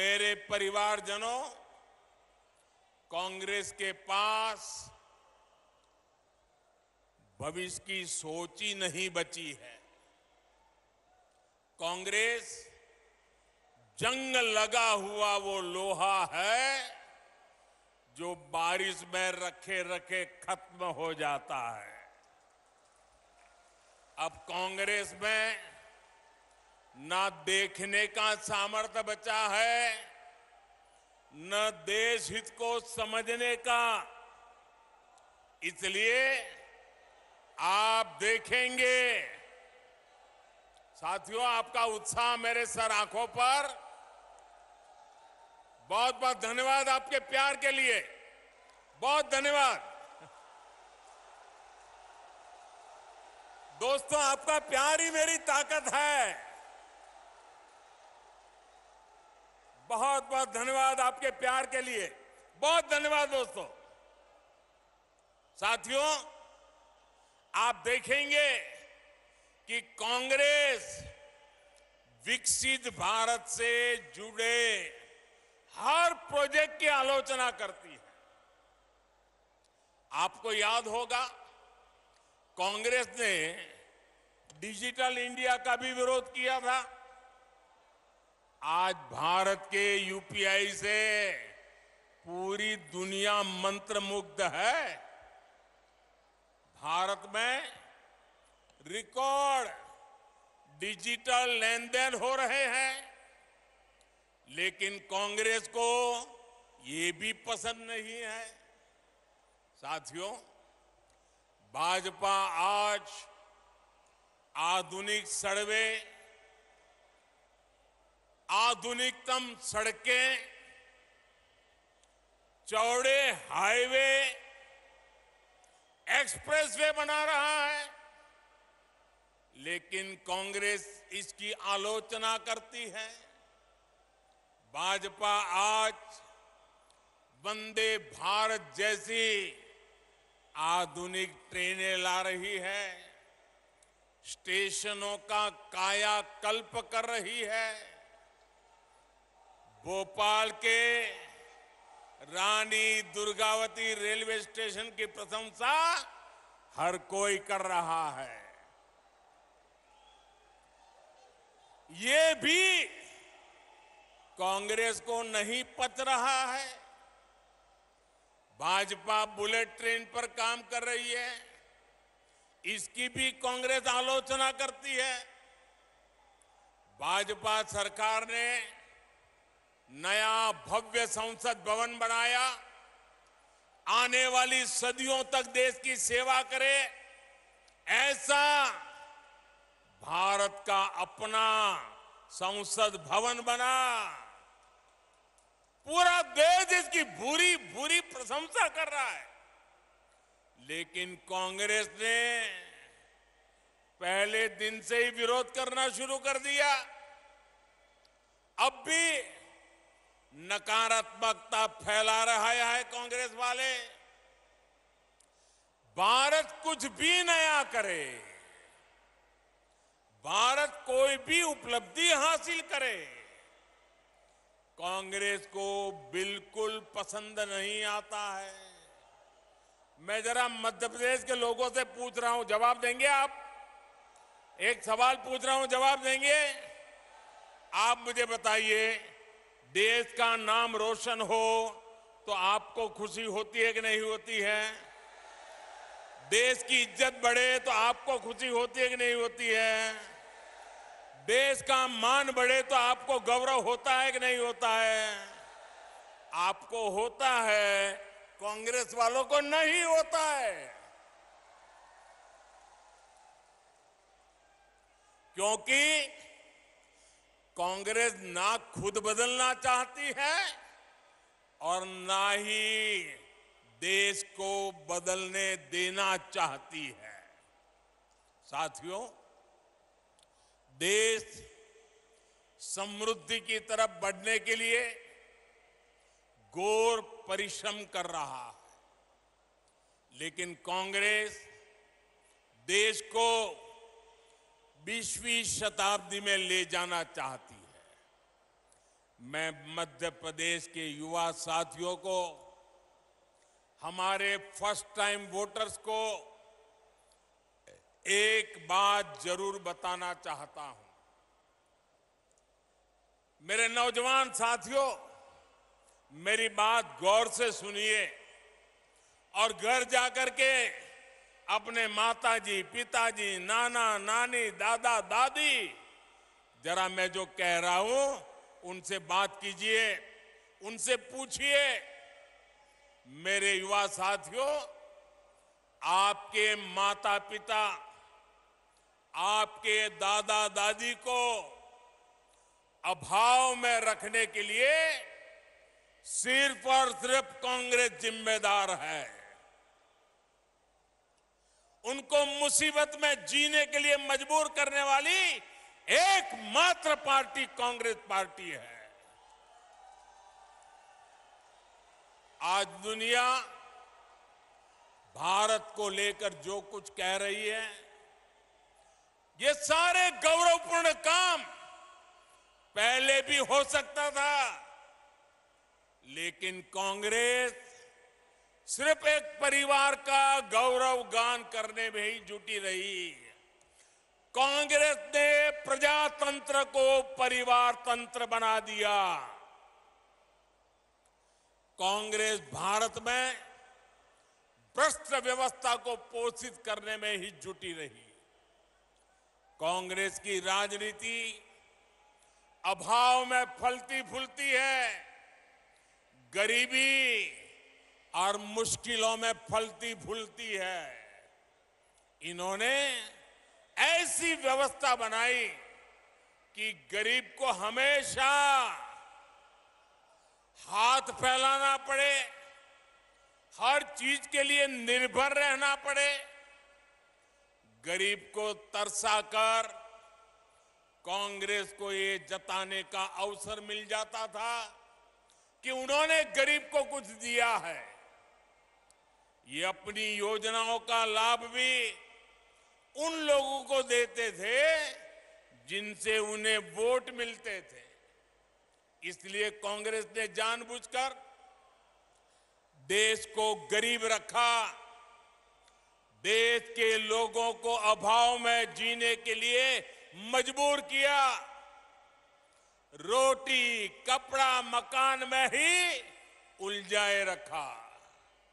मेरे परिवारजनों कांग्रेस के पास भविष्य की सोच ही नहीं बची है कांग्रेस जंग लगा हुआ वो लोहा है जो बारिश में रखे रखे खत्म हो जाता है अब कांग्रेस में ना देखने का सामर्थ्य बचा है न देश हित को समझने का इसलिए आप देखेंगे साथियों आपका उत्साह मेरे सर आंखों पर बहुत बहुत धन्यवाद आपके प्यार के लिए बहुत धन्यवाद दोस्तों आपका प्यार ही मेरी ताकत है बहुत बहुत धन्यवाद आपके प्यार के लिए बहुत धन्यवाद दोस्तों साथियों आप देखेंगे कि कांग्रेस विकसित भारत से जुड़े हर प्रोजेक्ट की आलोचना करती है आपको याद होगा कांग्रेस ने डिजिटल इंडिया का भी विरोध किया था आज भारत के यूपीआई से पूरी दुनिया मंत्रमुग्ध है भारत में रिकॉर्ड डिजिटल लेन देन हो रहे हैं लेकिन कांग्रेस को ये भी पसंद नहीं है साथियों भाजपा आज आधुनिक सर्वे आधुनिकतम सड़कें चौड़े हाईवे एक्सप्रेस वे बना रहा है लेकिन कांग्रेस इसकी आलोचना करती है भाजपा आज वंदे भारत जैसी आधुनिक ट्रेनें ला रही है स्टेशनों का कायाकल्प कर रही है भोपाल के रानी दुर्गावती रेलवे स्टेशन की प्रशंसा हर कोई कर रहा है ये भी कांग्रेस को नहीं पच रहा है भाजपा बुलेट ट्रेन पर काम कर रही है इसकी भी कांग्रेस आलोचना करती है भाजपा सरकार ने नया भव्य संसद भवन बनाया आने वाली सदियों तक देश की सेवा करे ऐसा भारत का अपना संसद भवन बना पूरा देश इसकी बुरी बुरी प्रशंसा कर रहा है लेकिन कांग्रेस ने पहले दिन से ही विरोध करना शुरू कर दिया अब भी नकारात्मकता फैला रहा है कांग्रेस वाले भारत कुछ भी नया करे भारत कोई भी उपलब्धि हासिल करे कांग्रेस को बिल्कुल पसंद नहीं आता है मैं जरा मध्य प्रदेश के लोगों से पूछ रहा हूं जवाब देंगे आप एक सवाल पूछ रहा हूं जवाब देंगे आप मुझे बताइए देश का नाम रोशन हो तो आपको खुशी होती है कि नहीं होती है देश की इज्जत बढ़े तो आपको खुशी होती है कि नहीं होती है देश का मान बढ़े तो आपको गौरव होता है कि नहीं होता है आपको होता है कांग्रेस वालों को नहीं होता है क्योंकि कांग्रेस ना खुद बदलना चाहती है और ना ही देश को बदलने देना चाहती है साथियों देश समृद्धि की तरफ बढ़ने के लिए घोर परिश्रम कर रहा है लेकिन कांग्रेस देश को बीसवीं शताब्दी में ले जाना चाहती है मैं मध्य प्रदेश के युवा साथियों को हमारे फर्स्ट टाइम वोटर्स को एक बात जरूर बताना चाहता हूं मेरे नौजवान साथियों मेरी बात गौर से सुनिए और घर जाकर के अपने माताजी, पिताजी नाना नानी दादा दादी जरा मैं जो कह रहा हूं उनसे बात कीजिए उनसे पूछिए मेरे युवा साथियों आपके माता पिता आपके दादा दादी को अभाव में रखने के लिए सिर्फ और सिर्फ कांग्रेस जिम्मेदार है उनको मुसीबत में जीने के लिए मजबूर करने वाली एकमात्र पार्टी कांग्रेस पार्टी है आज दुनिया भारत को लेकर जो कुछ कह रही है ये सारे गौरवपूर्ण काम पहले भी हो सकता था लेकिन कांग्रेस सिर्फ एक परिवार का गौरव गान करने में ही जुटी रही कांग्रेस ने प्रजातंत्र को परिवार तंत्र बना दिया कांग्रेस भारत में भ्रष्ट व्यवस्था को पोषित करने में ही जुटी रही कांग्रेस की राजनीति अभाव में फलती फूलती है गरीबी और मुश्किलों में फलती फूलती है इन्होंने ऐसी व्यवस्था बनाई कि गरीब को हमेशा हाथ फैलाना पड़े हर चीज के लिए निर्भर रहना पड़े गरीब को तरसा कर कांग्रेस को ये जताने का अवसर मिल जाता था कि उन्होंने गरीब को कुछ दिया है ये अपनी योजनाओं का लाभ भी उन लोगों को देते थे जिनसे उन्हें वोट मिलते थे इसलिए कांग्रेस ने जानबूझकर देश को गरीब रखा देश के लोगों को अभाव में जीने के लिए मजबूर किया रोटी कपड़ा मकान में ही उलझाए रखा